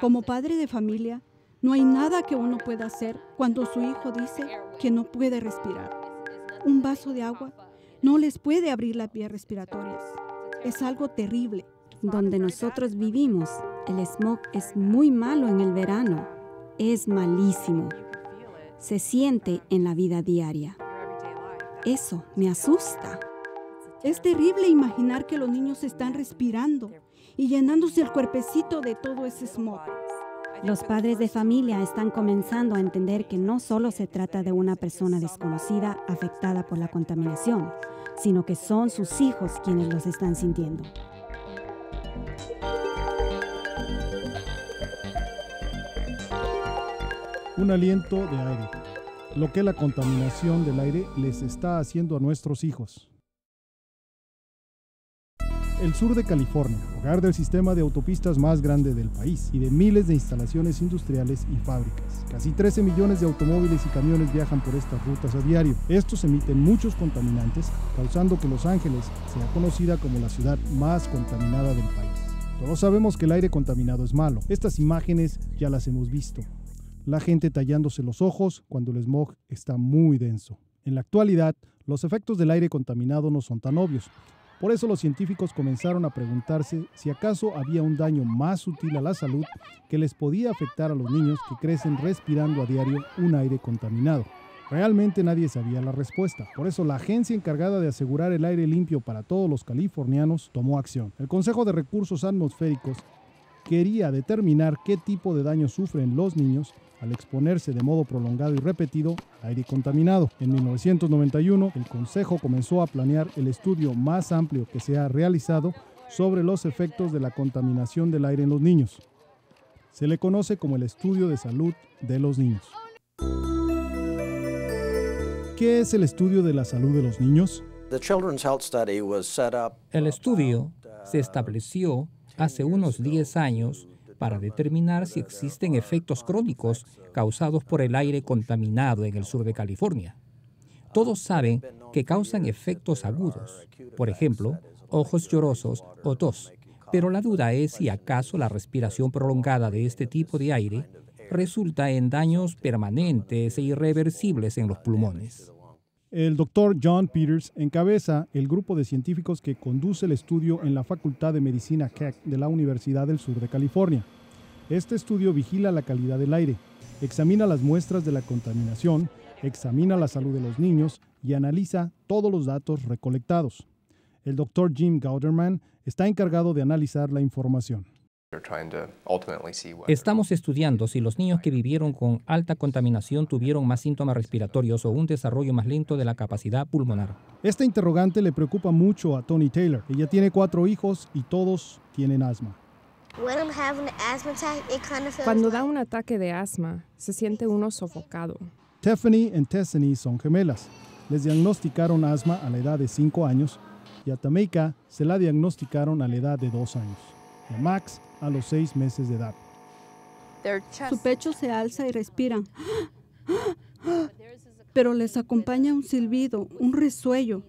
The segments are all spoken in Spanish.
Como padre de familia, no hay nada que uno pueda hacer cuando su hijo dice que no puede respirar. Un vaso de agua no les puede abrir las vías respiratorias. Es algo terrible. Donde nosotros vivimos, el smog es muy malo en el verano. Es malísimo. Se siente en la vida diaria. Eso me asusta. Es terrible imaginar que los niños están respirando y llenándose el cuerpecito de todo ese smog. Los padres de familia están comenzando a entender que no solo se trata de una persona desconocida afectada por la contaminación, sino que son sus hijos quienes los están sintiendo. Un aliento de aire, lo que la contaminación del aire les está haciendo a nuestros hijos. El sur de California, hogar del sistema de autopistas más grande del país y de miles de instalaciones industriales y fábricas. Casi 13 millones de automóviles y camiones viajan por estas rutas a diario. Estos emiten muchos contaminantes, causando que Los Ángeles sea conocida como la ciudad más contaminada del país. Todos sabemos que el aire contaminado es malo. Estas imágenes ya las hemos visto. La gente tallándose los ojos cuando el smog está muy denso. En la actualidad, los efectos del aire contaminado no son tan obvios, por eso los científicos comenzaron a preguntarse si acaso había un daño más sutil a la salud que les podía afectar a los niños que crecen respirando a diario un aire contaminado. Realmente nadie sabía la respuesta, por eso la agencia encargada de asegurar el aire limpio para todos los californianos tomó acción. El Consejo de Recursos Atmosféricos quería determinar qué tipo de daño sufren los niños al exponerse de modo prolongado y repetido a aire contaminado. En 1991, el Consejo comenzó a planear el estudio más amplio que se ha realizado sobre los efectos de la contaminación del aire en los niños. Se le conoce como el estudio de salud de los niños. ¿Qué es el estudio de la salud de los niños? El estudio se uh, estableció hace unos 10 años para determinar si existen efectos crónicos causados por el aire contaminado en el sur de California. Todos saben que causan efectos agudos, por ejemplo, ojos llorosos o tos, pero la duda es si acaso la respiración prolongada de este tipo de aire resulta en daños permanentes e irreversibles en los pulmones. El doctor John Peters encabeza el grupo de científicos que conduce el estudio en la Facultad de Medicina Keck de la Universidad del Sur de California. Este estudio vigila la calidad del aire, examina las muestras de la contaminación, examina la salud de los niños y analiza todos los datos recolectados. El doctor Jim Gauderman está encargado de analizar la información. Estamos estudiando si los niños que vivieron con alta contaminación tuvieron más síntomas respiratorios o un desarrollo más lento de la capacidad pulmonar. Esta interrogante le preocupa mucho a Tony Taylor. Ella tiene cuatro hijos y todos tienen asma. Cuando da un ataque de asma, se siente uno sofocado. Tiffany y Tessany son gemelas. Les diagnosticaron asma a la edad de 5 años y a Tameika se la diagnosticaron a la edad de dos años de Max a los seis meses de edad. Su pecho se alza y respira. Pero les acompaña un silbido, un resuello.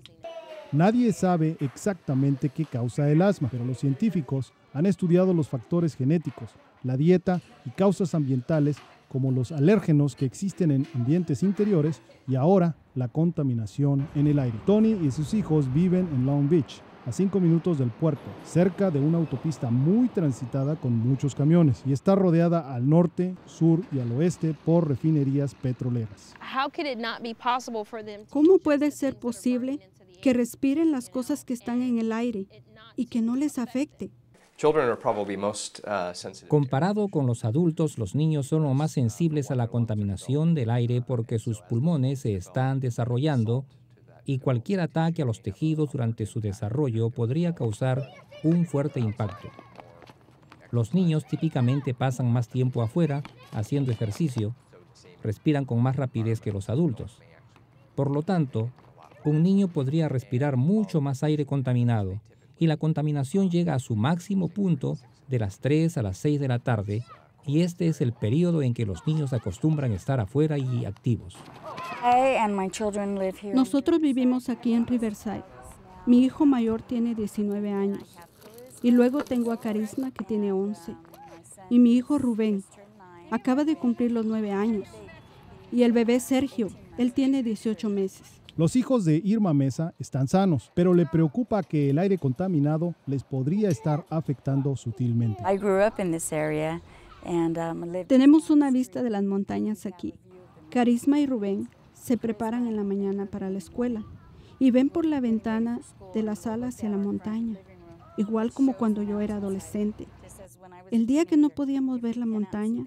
Nadie sabe exactamente qué causa el asma, pero los científicos han estudiado los factores genéticos, la dieta y causas ambientales como los alérgenos que existen en ambientes interiores y ahora la contaminación en el aire. Tony y sus hijos viven en Long Beach, a 5 minutos del puerto, cerca de una autopista muy transitada con muchos camiones y está rodeada al norte, sur y al oeste por refinerías petroleras. ¿Cómo puede ser posible que respiren las cosas que están en el aire y que no les afecte? Uh, Comparado con los adultos, los niños son los más sensibles a la contaminación del aire porque sus pulmones se están desarrollando y cualquier ataque a los tejidos durante su desarrollo podría causar un fuerte impacto. Los niños típicamente pasan más tiempo afuera haciendo ejercicio, respiran con más rapidez que los adultos. Por lo tanto, un niño podría respirar mucho más aire contaminado y la contaminación llega a su máximo punto de las 3 a las 6 de la tarde y este es el periodo en que los niños acostumbran estar afuera y activos. Nosotros vivimos aquí en Riverside. Mi hijo mayor tiene 19 años y luego tengo a Carisma que tiene 11 y mi hijo Rubén acaba de cumplir los 9 años y el bebé Sergio, él tiene 18 meses. Los hijos de Irma Mesa están sanos, pero le preocupa que el aire contaminado les podría estar afectando sutilmente. Um, tenemos una vista de las montañas aquí. Carisma y Rubén se preparan en la mañana para la escuela y ven por la ventana de la sala hacia la montaña, igual como cuando yo era adolescente. El día que no podíamos ver la montaña,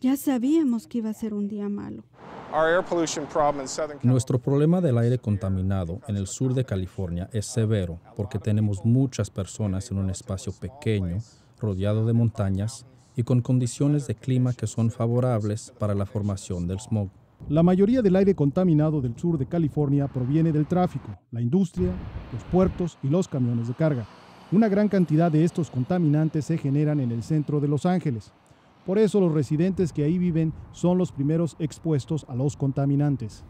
ya sabíamos que iba a ser un día malo. Nuestro problema del aire contaminado en el sur de California es severo porque tenemos muchas personas en un espacio pequeño, rodeado de montañas, y con condiciones de clima que son favorables para la formación del smog. La mayoría del aire contaminado del sur de California proviene del tráfico, la industria, los puertos y los camiones de carga. Una gran cantidad de estos contaminantes se generan en el centro de Los Ángeles. Por eso los residentes que ahí viven son los primeros expuestos a los contaminantes.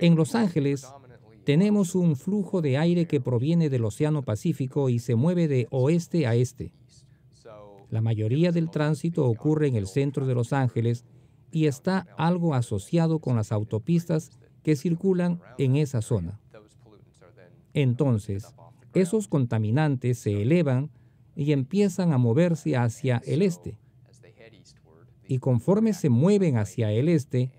En Los Ángeles tenemos un flujo de aire que proviene del Océano Pacífico y se mueve de oeste a este. La mayoría del tránsito ocurre en el centro de Los Ángeles y está algo asociado con las autopistas que circulan en esa zona. Entonces, esos contaminantes se elevan y empiezan a moverse hacia el este. Y conforme se mueven hacia el este,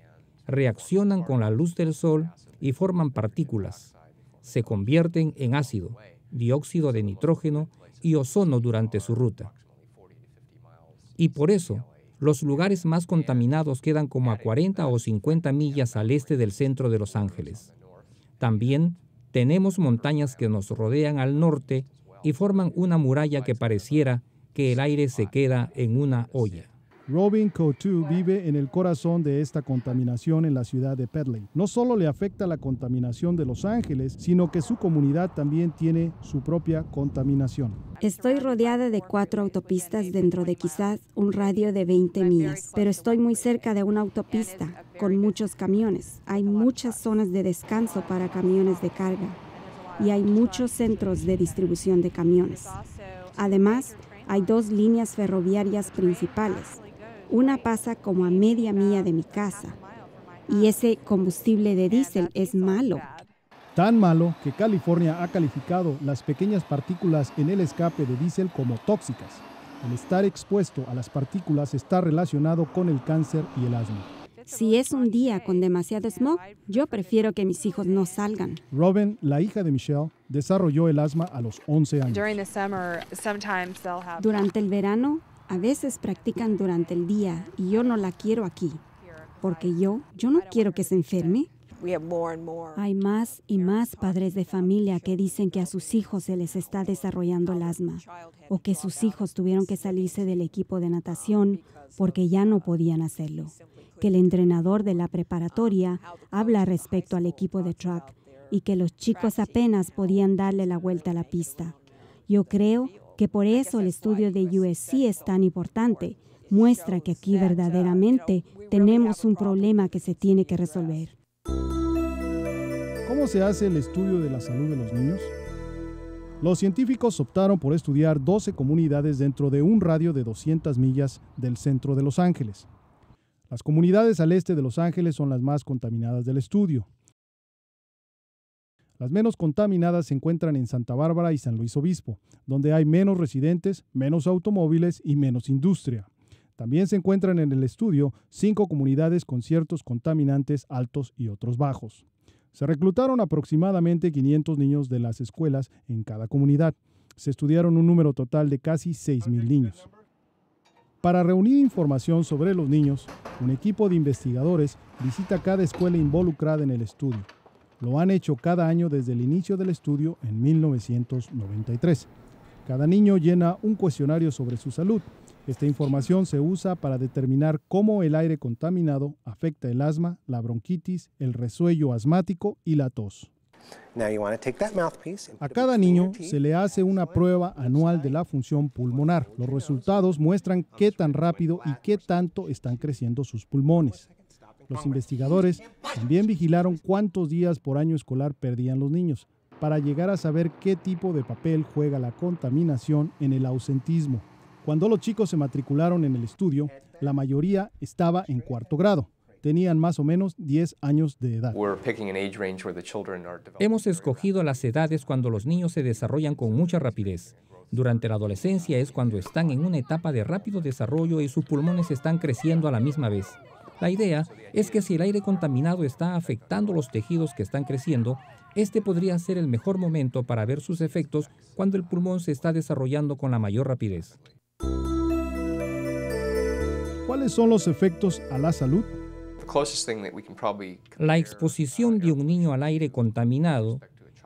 reaccionan con la luz del sol y forman partículas. Se convierten en ácido, dióxido de nitrógeno y ozono durante su ruta. Y por eso, los lugares más contaminados quedan como a 40 o 50 millas al este del centro de Los Ángeles. También tenemos montañas que nos rodean al norte y forman una muralla que pareciera que el aire se queda en una olla. Robin Cotu vive en el corazón de esta contaminación en la ciudad de Petley. No solo le afecta la contaminación de Los Ángeles, sino que su comunidad también tiene su propia contaminación. Estoy rodeada de cuatro autopistas dentro de quizás un radio de 20 millas, pero estoy muy cerca de una autopista con muchos camiones. Hay muchas zonas de descanso para camiones de carga y hay muchos centros de distribución de camiones. Además, hay dos líneas ferroviarias principales, una pasa como a media milla de mi casa y ese combustible de diésel es malo. Tan malo que California ha calificado las pequeñas partículas en el escape de diésel como tóxicas. El estar expuesto a las partículas está relacionado con el cáncer y el asma. Si es un día con demasiado smog, yo prefiero que mis hijos no salgan. Robin, la hija de Michelle, desarrolló el asma a los 11 años. Durante el verano, a veces practican durante el día y yo no la quiero aquí, porque yo, yo no quiero que se enferme. Hay más y más padres de familia que dicen que a sus hijos se les está desarrollando el asma o que sus hijos tuvieron que salirse del equipo de natación porque ya no podían hacerlo, que el entrenador de la preparatoria habla respecto al equipo de track y que los chicos apenas podían darle la vuelta a la pista. Yo creo que por eso el estudio de USC es tan importante. Muestra que aquí verdaderamente tenemos un problema que se tiene que resolver. ¿Cómo se hace el estudio de la salud de los niños? Los científicos optaron por estudiar 12 comunidades dentro de un radio de 200 millas del centro de Los Ángeles. Las comunidades al este de Los Ángeles son las más contaminadas del estudio. Las menos contaminadas se encuentran en Santa Bárbara y San Luis Obispo, donde hay menos residentes, menos automóviles y menos industria. También se encuentran en el estudio cinco comunidades con ciertos contaminantes altos y otros bajos. Se reclutaron aproximadamente 500 niños de las escuelas en cada comunidad. Se estudiaron un número total de casi 6.000 niños. Para reunir información sobre los niños, un equipo de investigadores visita cada escuela involucrada en el estudio lo han hecho cada año desde el inicio del estudio en 1993. Cada niño llena un cuestionario sobre su salud. Esta información se usa para determinar cómo el aire contaminado afecta el asma, la bronquitis, el resuello asmático y la tos. A cada niño se le hace una prueba anual de la función pulmonar. Los resultados muestran qué tan rápido y qué tanto están creciendo sus pulmones. Los investigadores también vigilaron cuántos días por año escolar perdían los niños, para llegar a saber qué tipo de papel juega la contaminación en el ausentismo. Cuando los chicos se matricularon en el estudio, la mayoría estaba en cuarto grado. Tenían más o menos 10 años de edad. Hemos escogido las edades cuando los niños se desarrollan con mucha rapidez. Durante la adolescencia es cuando están en una etapa de rápido desarrollo y sus pulmones están creciendo a la misma vez. La idea es que si el aire contaminado está afectando los tejidos que están creciendo, este podría ser el mejor momento para ver sus efectos cuando el pulmón se está desarrollando con la mayor rapidez. ¿Cuáles son los efectos a la salud? La exposición de un niño al aire contaminado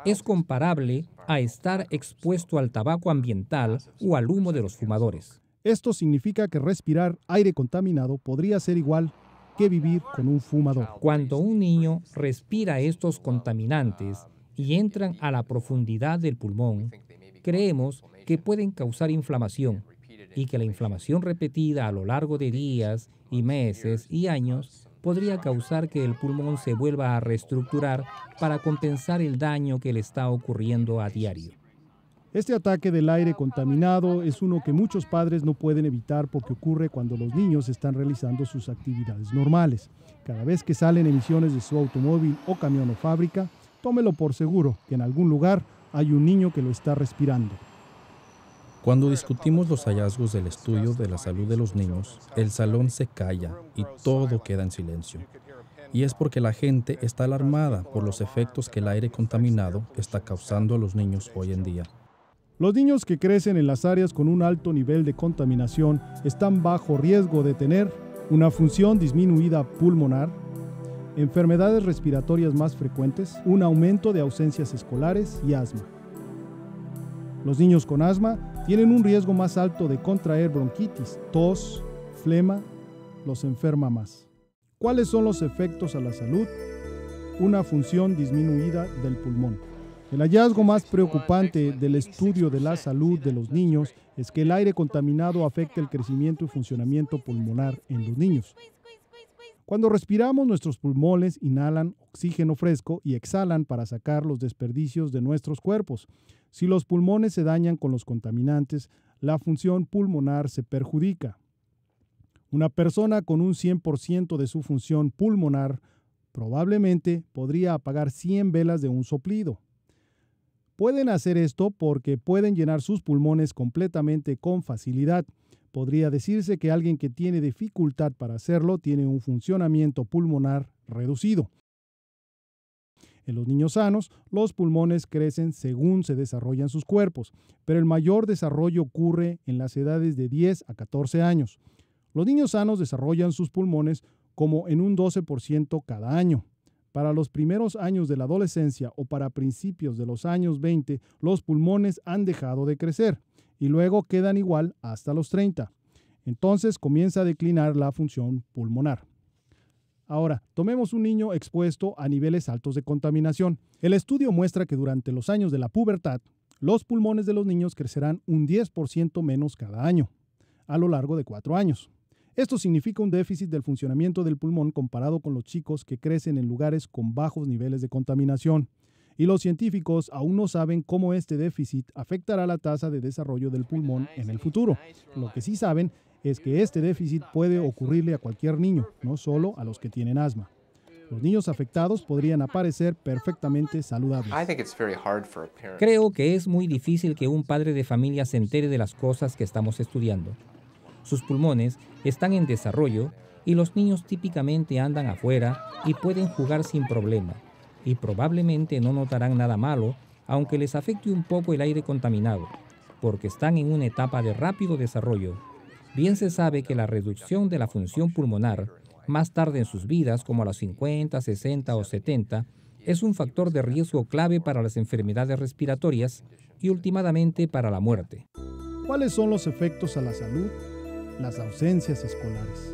es comparable a estar expuesto al tabaco ambiental o al humo de los fumadores. Esto significa que respirar aire contaminado podría ser igual vivir con un fumador. Cuando un niño respira estos contaminantes y entran a la profundidad del pulmón, creemos que pueden causar inflamación y que la inflamación repetida a lo largo de días y meses y años podría causar que el pulmón se vuelva a reestructurar para compensar el daño que le está ocurriendo a diario. Este ataque del aire contaminado es uno que muchos padres no pueden evitar porque ocurre cuando los niños están realizando sus actividades normales. Cada vez que salen emisiones de su automóvil o camión o fábrica, tómelo por seguro que en algún lugar hay un niño que lo está respirando. Cuando discutimos los hallazgos del estudio de la salud de los niños, el salón se calla y todo queda en silencio. Y es porque la gente está alarmada por los efectos que el aire contaminado está causando a los niños hoy en día. Los niños que crecen en las áreas con un alto nivel de contaminación están bajo riesgo de tener una función disminuida pulmonar, enfermedades respiratorias más frecuentes, un aumento de ausencias escolares y asma. Los niños con asma tienen un riesgo más alto de contraer bronquitis, tos, flema, los enferma más. ¿Cuáles son los efectos a la salud? Una función disminuida del pulmón. El hallazgo más preocupante del estudio de la salud de los niños es que el aire contaminado afecta el crecimiento y funcionamiento pulmonar en los niños. Cuando respiramos, nuestros pulmones inhalan oxígeno fresco y exhalan para sacar los desperdicios de nuestros cuerpos. Si los pulmones se dañan con los contaminantes, la función pulmonar se perjudica. Una persona con un 100% de su función pulmonar probablemente podría apagar 100 velas de un soplido. Pueden hacer esto porque pueden llenar sus pulmones completamente con facilidad. Podría decirse que alguien que tiene dificultad para hacerlo tiene un funcionamiento pulmonar reducido. En los niños sanos, los pulmones crecen según se desarrollan sus cuerpos, pero el mayor desarrollo ocurre en las edades de 10 a 14 años. Los niños sanos desarrollan sus pulmones como en un 12% cada año. Para los primeros años de la adolescencia o para principios de los años 20, los pulmones han dejado de crecer y luego quedan igual hasta los 30. Entonces comienza a declinar la función pulmonar. Ahora, tomemos un niño expuesto a niveles altos de contaminación. El estudio muestra que durante los años de la pubertad, los pulmones de los niños crecerán un 10% menos cada año, a lo largo de cuatro años. Esto significa un déficit del funcionamiento del pulmón comparado con los chicos que crecen en lugares con bajos niveles de contaminación. Y los científicos aún no saben cómo este déficit afectará la tasa de desarrollo del pulmón en el futuro. Lo que sí saben es que este déficit puede ocurrirle a cualquier niño, no solo a los que tienen asma. Los niños afectados podrían aparecer perfectamente saludables. Creo que es muy difícil que un padre de familia se entere de las cosas que estamos estudiando. Sus pulmones están en desarrollo y los niños típicamente andan afuera y pueden jugar sin problema y probablemente no notarán nada malo aunque les afecte un poco el aire contaminado, porque están en una etapa de rápido desarrollo. Bien se sabe que la reducción de la función pulmonar más tarde en sus vidas, como a los 50, 60 o 70, es un factor de riesgo clave para las enfermedades respiratorias y últimamente para la muerte. ¿Cuáles son los efectos a la salud las ausencias escolares.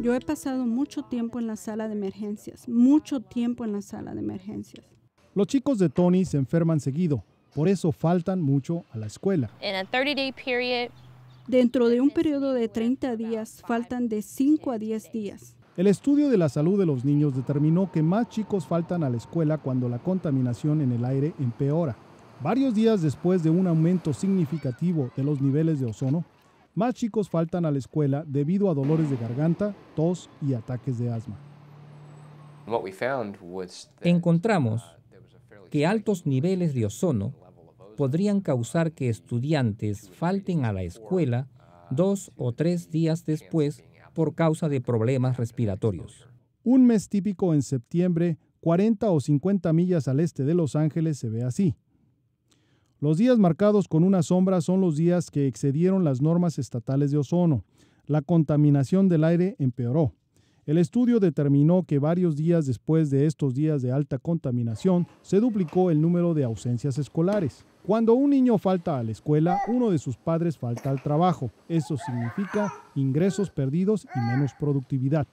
Yo he pasado mucho tiempo en la sala de emergencias, mucho tiempo en la sala de emergencias. Los chicos de Tony se enferman seguido, por eso faltan mucho a la escuela. Dentro de un periodo de 30 días, faltan de 5 a 10 días. El estudio de la salud de los niños determinó que más chicos faltan a la escuela cuando la contaminación en el aire empeora. Varios días después de un aumento significativo de los niveles de ozono, más chicos faltan a la escuela debido a dolores de garganta, tos y ataques de asma. Encontramos uh, que altos niveles de ozono podrían causar que estudiantes falten a la escuela uh, dos o tres días después por causa de problemas respiratorios. Un mes típico en septiembre, 40 o 50 millas al este de Los Ángeles, se ve así. Los días marcados con una sombra son los días que excedieron las normas estatales de ozono. La contaminación del aire empeoró. El estudio determinó que varios días después de estos días de alta contaminación se duplicó el número de ausencias escolares. Cuando un niño falta a la escuela, uno de sus padres falta al trabajo. Eso significa ingresos perdidos y menos productividad.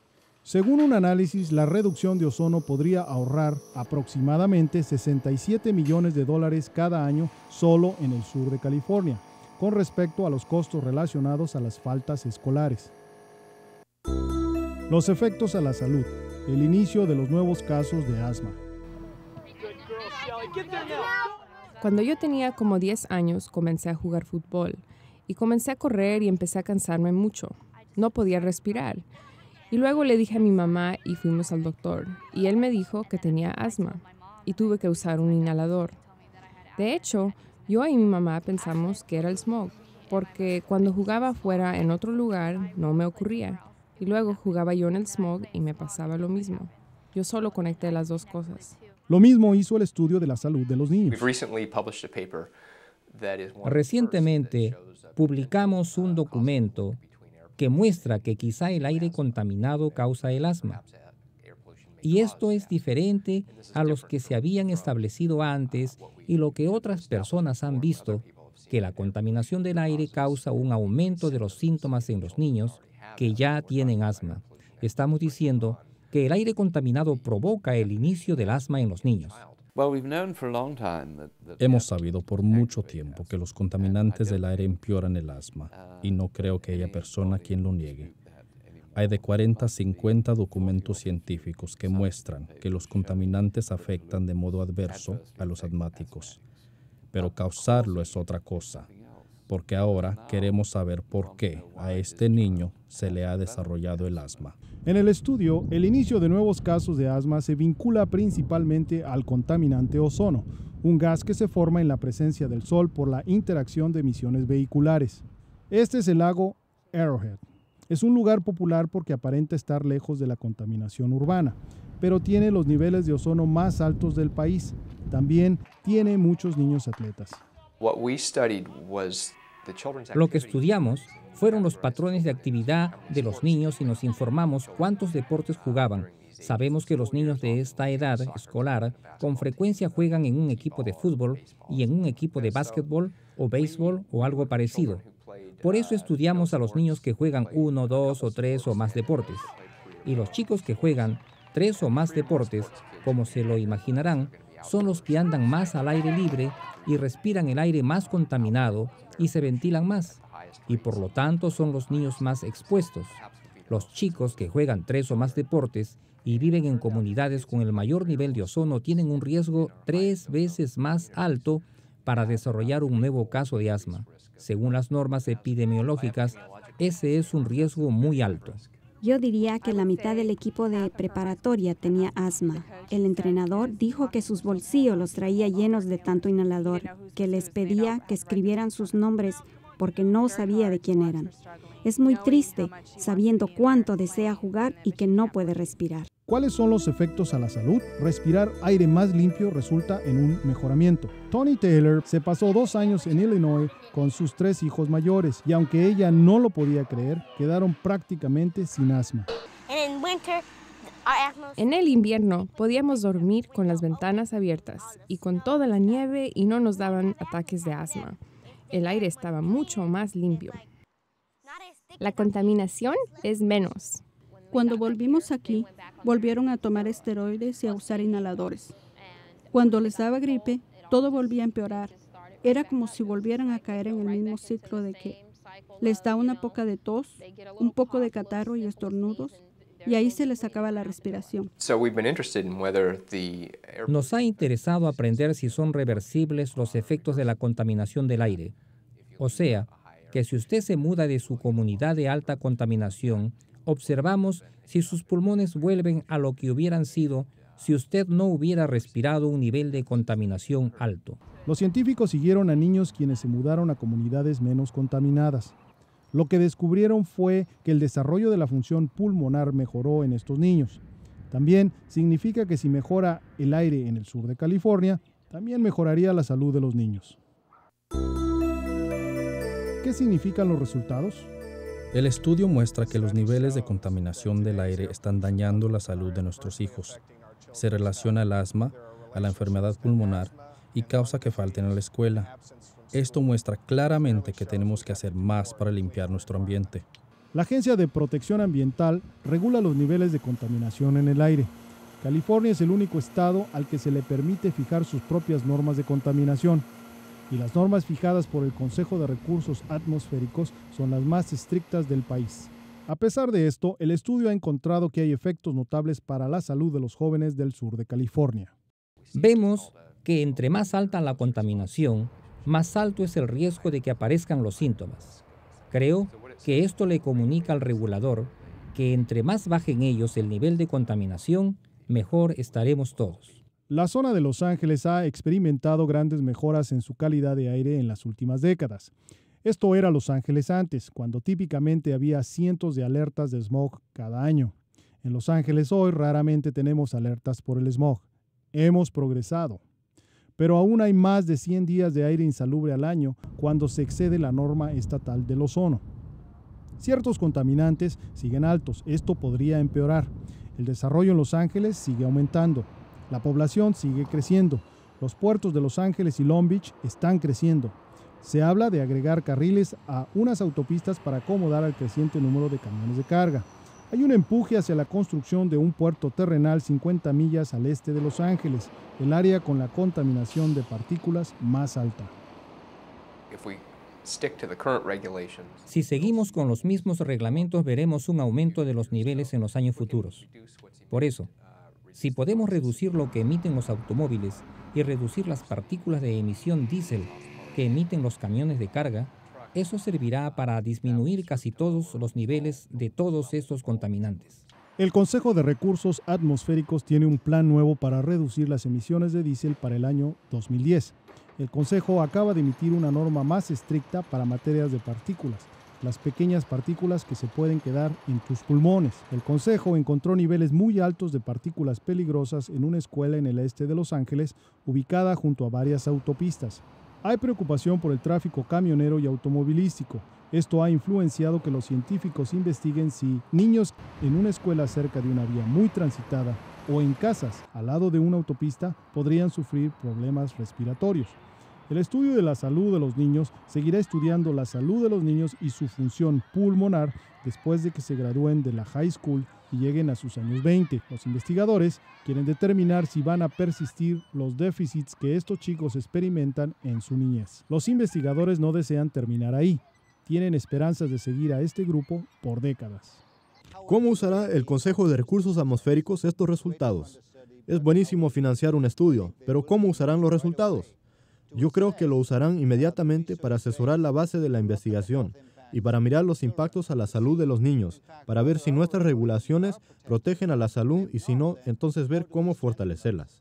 Según un análisis, la reducción de ozono podría ahorrar aproximadamente 67 millones de dólares cada año solo en el sur de California, con respecto a los costos relacionados a las faltas escolares. Los efectos a la salud, el inicio de los nuevos casos de asma. Cuando yo tenía como 10 años comencé a jugar fútbol y comencé a correr y empecé a cansarme mucho. No podía respirar y luego le dije a mi mamá y fuimos al doctor, y él me dijo que tenía asma, y tuve que usar un inhalador. De hecho, yo y mi mamá pensamos que era el smog, porque cuando jugaba afuera en otro lugar no me ocurría, y luego jugaba yo en el smog y me pasaba lo mismo. Yo solo conecté las dos cosas. Lo mismo hizo el estudio de la salud de los niños. Recientemente publicamos un documento que muestra que quizá el aire contaminado causa el asma. Y esto es diferente a los que se habían establecido antes y lo que otras personas han visto, que la contaminación del aire causa un aumento de los síntomas en los niños que ya tienen asma. Estamos diciendo que el aire contaminado provoca el inicio del asma en los niños. Hemos sabido por mucho tiempo que los contaminantes del aire empeoran el asma y no uh, creo que haya persona quien lo niegue. Hay de 40 a 50 documentos científicos que muestran que los contaminantes afectan de modo adverso a los asmáticos. Pero causarlo es otra cosa, porque ahora queremos saber por qué a este niño se le ha desarrollado el asma. En el estudio, el inicio de nuevos casos de asma se vincula principalmente al contaminante ozono, un gas que se forma en la presencia del sol por la interacción de emisiones vehiculares. Este es el lago Arrowhead. Es un lugar popular porque aparenta estar lejos de la contaminación urbana, pero tiene los niveles de ozono más altos del país. También tiene muchos niños atletas. What we studied was lo que estudiamos fueron los patrones de actividad de los niños y nos informamos cuántos deportes jugaban. Sabemos que los niños de esta edad escolar con frecuencia juegan en un equipo de fútbol y en un equipo de básquetbol o béisbol o algo parecido. Por eso estudiamos a los niños que juegan uno, dos o tres o más deportes. Y los chicos que juegan tres o más deportes, como se lo imaginarán, son los que andan más al aire libre y respiran el aire más contaminado y se ventilan más, y por lo tanto son los niños más expuestos. Los chicos que juegan tres o más deportes y viven en comunidades con el mayor nivel de ozono tienen un riesgo tres veces más alto para desarrollar un nuevo caso de asma. Según las normas epidemiológicas, ese es un riesgo muy alto. Yo diría que la mitad del equipo de preparatoria tenía asma. El entrenador dijo que sus bolsillos los traía llenos de tanto inhalador, que les pedía que escribieran sus nombres porque no sabía de quién eran. Es muy triste sabiendo cuánto desea jugar y que no puede respirar. ¿Cuáles son los efectos a la salud? Respirar aire más limpio resulta en un mejoramiento. Tony Taylor se pasó dos años en Illinois con sus tres hijos mayores y aunque ella no lo podía creer, quedaron prácticamente sin asma. En el invierno podíamos dormir con las ventanas abiertas y con toda la nieve y no nos daban ataques de asma. El aire estaba mucho más limpio. La contaminación es menos. Cuando volvimos aquí, volvieron a tomar esteroides y a usar inhaladores. Cuando les daba gripe, todo volvía a empeorar. Era como si volvieran a caer en el mismo ciclo de que les da una poca de tos, un poco de catarro y estornudos, y ahí se les acaba la respiración. Nos ha interesado aprender si son reversibles los efectos de la contaminación del aire. O sea, que si usted se muda de su comunidad de alta contaminación observamos si sus pulmones vuelven a lo que hubieran sido si usted no hubiera respirado un nivel de contaminación alto. Los científicos siguieron a niños quienes se mudaron a comunidades menos contaminadas. Lo que descubrieron fue que el desarrollo de la función pulmonar mejoró en estos niños. También significa que si mejora el aire en el sur de California, también mejoraría la salud de los niños. ¿Qué significan los resultados? El estudio muestra que los niveles de contaminación del aire están dañando la salud de nuestros hijos. Se relaciona al asma, a la enfermedad pulmonar y causa que falten a la escuela. Esto muestra claramente que tenemos que hacer más para limpiar nuestro ambiente. La Agencia de Protección Ambiental regula los niveles de contaminación en el aire. California es el único estado al que se le permite fijar sus propias normas de contaminación y las normas fijadas por el Consejo de Recursos Atmosféricos son las más estrictas del país. A pesar de esto, el estudio ha encontrado que hay efectos notables para la salud de los jóvenes del sur de California. Vemos que entre más alta la contaminación, más alto es el riesgo de que aparezcan los síntomas. Creo que esto le comunica al regulador que entre más bajen ellos el nivel de contaminación, mejor estaremos todos. La zona de Los Ángeles ha experimentado grandes mejoras en su calidad de aire en las últimas décadas. Esto era Los Ángeles antes, cuando típicamente había cientos de alertas de smog cada año. En Los Ángeles hoy raramente tenemos alertas por el smog. Hemos progresado. Pero aún hay más de 100 días de aire insalubre al año cuando se excede la norma estatal del ozono. Ciertos contaminantes siguen altos, esto podría empeorar. El desarrollo en Los Ángeles sigue aumentando. La población sigue creciendo. Los puertos de Los Ángeles y Long Beach están creciendo. Se habla de agregar carriles a unas autopistas para acomodar al creciente número de camiones de carga. Hay un empuje hacia la construcción de un puerto terrenal 50 millas al este de Los Ángeles, el área con la contaminación de partículas más alta. Si seguimos con los mismos reglamentos veremos un aumento de los niveles en los años futuros. Por eso, si podemos reducir lo que emiten los automóviles y reducir las partículas de emisión diésel que emiten los camiones de carga, eso servirá para disminuir casi todos los niveles de todos estos contaminantes. El Consejo de Recursos Atmosféricos tiene un plan nuevo para reducir las emisiones de diésel para el año 2010. El Consejo acaba de emitir una norma más estricta para materias de partículas las pequeñas partículas que se pueden quedar en tus pulmones. El Consejo encontró niveles muy altos de partículas peligrosas en una escuela en el este de Los Ángeles, ubicada junto a varias autopistas. Hay preocupación por el tráfico camionero y automovilístico. Esto ha influenciado que los científicos investiguen si niños en una escuela cerca de una vía muy transitada o en casas al lado de una autopista podrían sufrir problemas respiratorios. El estudio de la salud de los niños seguirá estudiando la salud de los niños y su función pulmonar después de que se gradúen de la high school y lleguen a sus años 20. Los investigadores quieren determinar si van a persistir los déficits que estos chicos experimentan en su niñez. Los investigadores no desean terminar ahí. Tienen esperanzas de seguir a este grupo por décadas. ¿Cómo usará el Consejo de Recursos Atmosféricos estos resultados? Es buenísimo financiar un estudio, pero ¿cómo usarán los resultados? Yo creo que lo usarán inmediatamente para asesorar la base de la investigación y para mirar los impactos a la salud de los niños, para ver si nuestras regulaciones protegen a la salud y si no, entonces ver cómo fortalecerlas.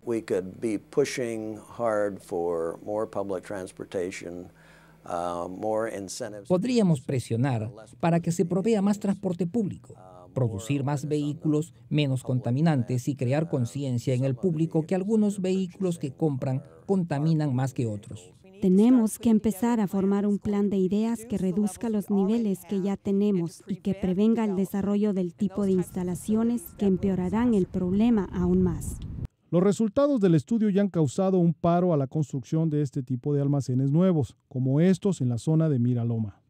Uh, Podríamos presionar para que se provea más transporte público, producir más vehículos menos contaminantes y crear conciencia en el público que algunos vehículos que compran contaminan más que otros. Tenemos que empezar a formar un plan de ideas que reduzca los niveles que ya tenemos y que prevenga el desarrollo del tipo de instalaciones que empeorarán el problema aún más. Los resultados del estudio ya han causado un paro a la construcción de este tipo de almacenes nuevos, como estos en la zona de Miraloma.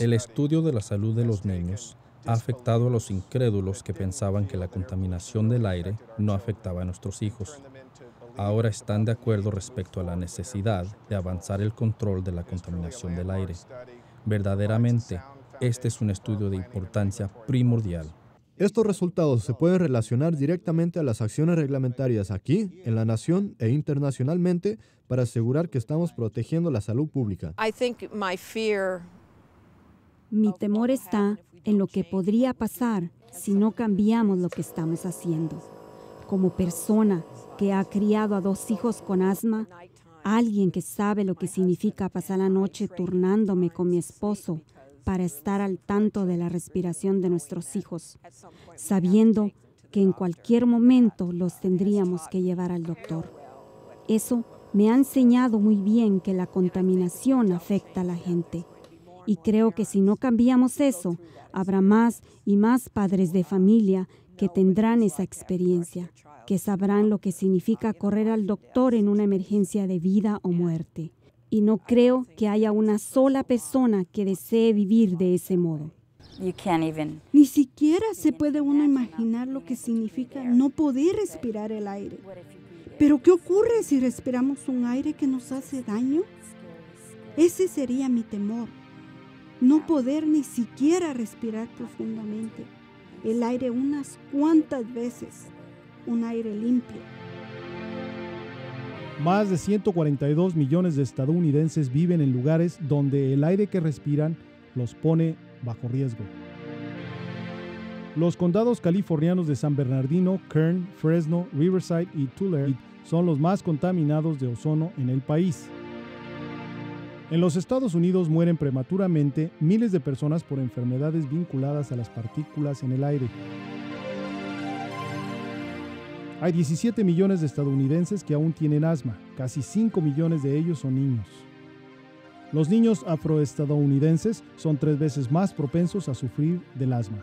El estudio de la salud de los niños ha afectado a los incrédulos que pensaban que la contaminación del aire no afectaba a nuestros hijos. Ahora están de acuerdo respecto a la necesidad de avanzar el control de la contaminación del aire. Verdaderamente, este es un estudio de importancia primordial. Estos resultados se pueden relacionar directamente a las acciones reglamentarias aquí, en la nación e internacionalmente para asegurar que estamos protegiendo la salud pública. Mi temor está en lo que podría pasar si no cambiamos lo que estamos haciendo. Como persona que ha criado a dos hijos con asma, alguien que sabe lo que significa pasar la noche turnándome con mi esposo para estar al tanto de la respiración de nuestros hijos, sabiendo que en cualquier momento los tendríamos que llevar al doctor. Eso me ha enseñado muy bien que la contaminación afecta a la gente y creo que si no cambiamos eso, habrá más y más padres de familia que tendrán esa experiencia, que sabrán lo que significa correr al doctor en una emergencia de vida o muerte. Y no creo que haya una sola persona que desee vivir de ese modo. Ni siquiera se puede uno imaginar lo que significa no poder respirar el aire. Pero ¿qué ocurre si respiramos un aire que nos hace daño? Ese sería mi temor no poder ni siquiera respirar profundamente el aire unas cuantas veces, un aire limpio. Más de 142 millones de estadounidenses viven en lugares donde el aire que respiran los pone bajo riesgo. Los condados californianos de San Bernardino, Kern, Fresno, Riverside y Tulare son los más contaminados de ozono en el país. En los Estados Unidos mueren prematuramente miles de personas por enfermedades vinculadas a las partículas en el aire. Hay 17 millones de estadounidenses que aún tienen asma, casi 5 millones de ellos son niños. Los niños afroestadounidenses son tres veces más propensos a sufrir del asma.